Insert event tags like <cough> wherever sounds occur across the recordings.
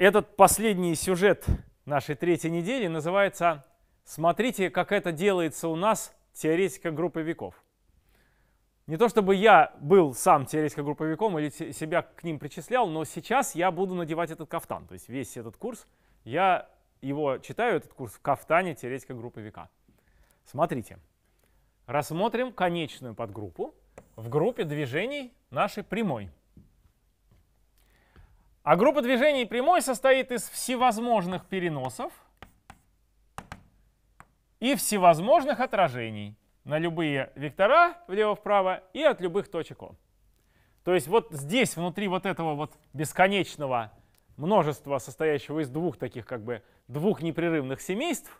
Этот последний сюжет нашей третьей недели называется «Смотрите, как это делается у нас теоретика групповиков». Не то чтобы я был сам теоретика групповиком или себя к ним причислял, но сейчас я буду надевать этот кафтан. То есть весь этот курс, я его читаю, этот курс в кафтане теоретика групповика Смотрите. Рассмотрим конечную подгруппу в группе движений нашей прямой. А группа движений прямой состоит из всевозможных переносов и всевозможных отражений на любые вектора влево-вправо и от любых точек О. То есть вот здесь, внутри вот этого вот бесконечного множества, состоящего из двух таких как бы двух непрерывных семейств,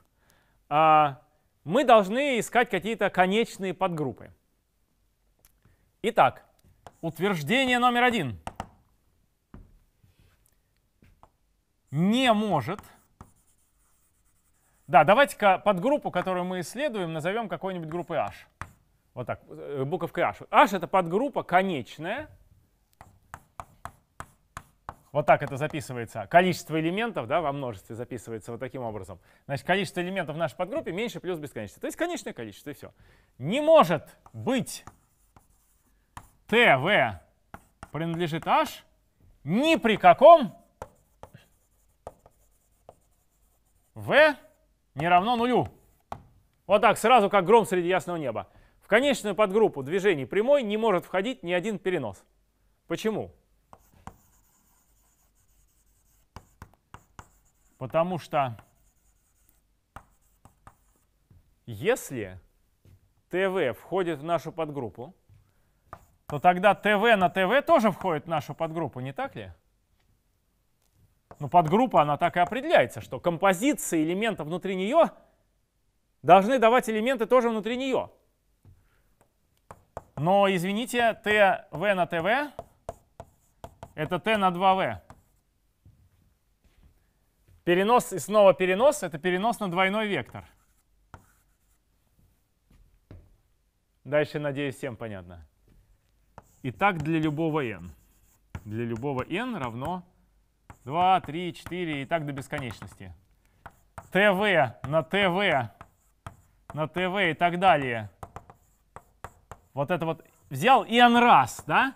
а, мы должны искать какие-то конечные подгруппы. Итак, утверждение номер один — не может. Да, давайте-ка под группу, которую мы исследуем, назовем какой-нибудь группой H. Вот так, э, буковкой H. H — это подгруппа конечная. Вот так это записывается. Количество элементов да, во множестве записывается вот таким образом. Значит, количество элементов в нашей подгруппе меньше плюс бесконечности, То есть конечное количество, и все. Не может быть T, V принадлежит H ни при каком v не равно нулю. Вот так сразу, как гром среди ясного неба. В конечную подгруппу движений прямой не может входить ни один перенос. Почему? Потому что если ТВ входит в нашу подгруппу, то тогда ТВ на ТВ тоже входит в нашу подгруппу, не так ли? Но подгруппа, она так и определяется, что композиции элементов внутри нее должны давать элементы тоже внутри нее. Но, извините, ТВ на ТВ — это Т на 2В. Перенос и снова перенос — это перенос на двойной вектор. Дальше, надеюсь, всем понятно. И так для любого n. Для любого n равно 2, 3, 4 и так до бесконечности. ТВ на ТВ на ТВ и так далее. Вот это вот взял и n раз, да?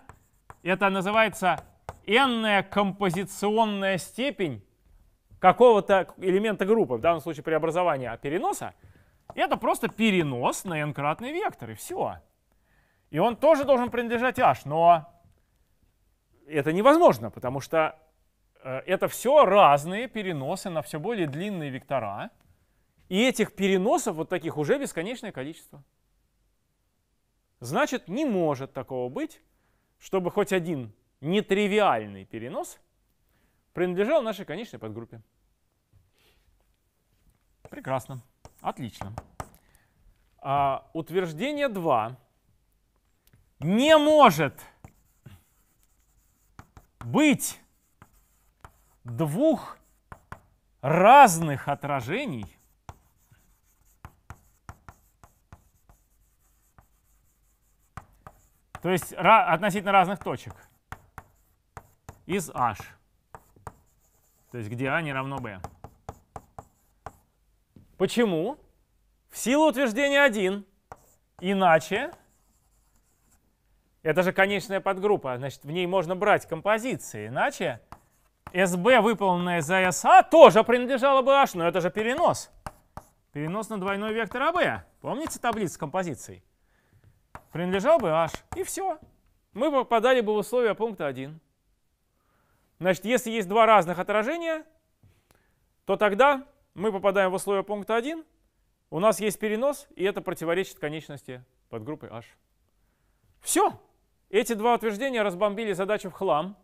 Это называется n композиционная степень какого-то элемента группы, в данном случае преобразования переноса. Это просто перенос на n-кратный вектор, и все. И он тоже должен принадлежать h, но это невозможно, потому что Э, это все разные переносы на все более длинные вектора. И этих переносов вот таких уже бесконечное количество. Значит, не может такого быть, чтобы хоть один нетривиальный перенос принадлежал нашей конечной подгруппе. Прекрасно. Отлично. А, утверждение 2. Не может быть двух разных отражений То есть относительно разных точек из h. То есть где a а не равно b. Почему? В силу утверждения 1. Иначе, это же конечная подгруппа, значит, в ней можно брать композиции. Иначе SB, выполненная из SA а, тоже принадлежала бы H, но это же перенос. Перенос на двойной вектор AB. А Помните таблицу с композицией? Принадлежал бы H. И все. Мы попадали бы в условия пункта 1. Значит, если есть два разных отражения, то тогда мы попадаем в условия пункта 1, у нас есть перенос, и это противоречит конечности подгруппы H. Все. Эти два утверждения разбомбили задачу в хлам.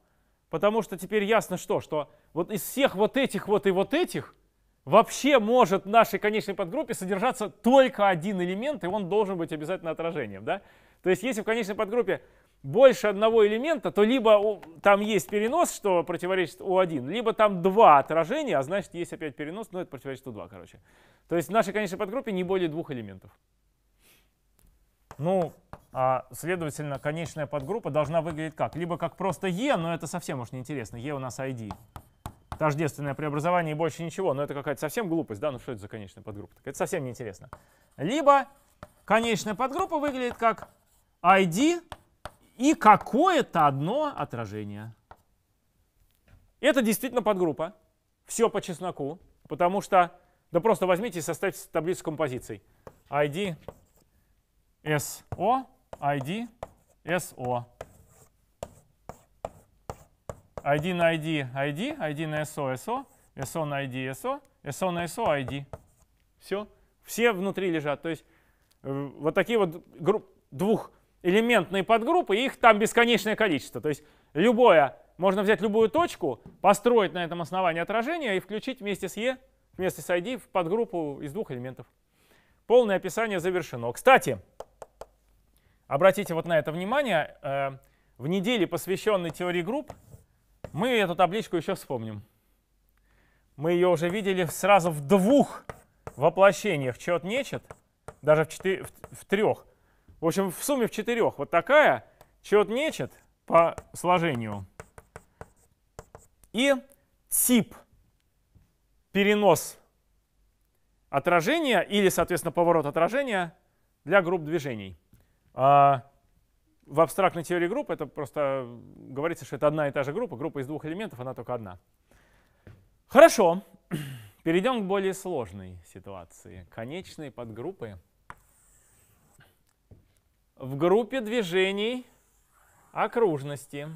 Потому что теперь ясно что, что вот из всех вот этих вот и вот этих вообще может в нашей конечной подгруппе содержаться только один элемент, и он должен быть обязательно отражением. Да? То есть если в конечной подгруппе больше одного элемента, то либо там есть перенос, что противоречит У1, либо там два отражения, а значит есть опять перенос, но ну, это противоречит У2, короче. То есть в нашей конечной подгруппе не более двух элементов. Ну, а, следовательно, конечная подгруппа должна выглядеть как? Либо как просто E, но это совсем уж неинтересно. E у нас ID. Тождественное преобразование и больше ничего. Но это какая-то совсем глупость, да? Ну что это за конечная подгруппа? Так это совсем неинтересно. Либо конечная подгруппа выглядит как ID и какое-то одно отражение. Это действительно подгруппа. Все по чесноку. Потому что, да просто возьмите и составьте таблицу композиций. ID SO, ID, SO. ID на ID, ID, ID на SO, SO, SO на ID, SO, SO на SO, ID. Все. Все внутри лежат. То есть э, вот такие вот двухэлементные подгруппы, их там бесконечное количество. То есть любое, можно взять любую точку, построить на этом основании отражение и включить вместе с E, вместе с ID в подгруппу из двух элементов. Полное описание завершено. Кстати, Обратите вот на это внимание. Э, в неделе, посвященной теории групп, мы эту табличку еще вспомним. Мы ее уже видели сразу в двух воплощениях. Чет нечет, даже в, четы, в, трех. В общем, в сумме в четырех. Вот такая чет нечет по сложению. И тип перенос отражения или, соответственно, поворот отражения для групп движений. А в абстрактной теории групп это просто говорится, что это одна и та же группа. Группа из двух элементов, она только одна. Хорошо. <clears throat> Перейдем к более сложной ситуации. Конечные подгруппы. В группе движений окружности.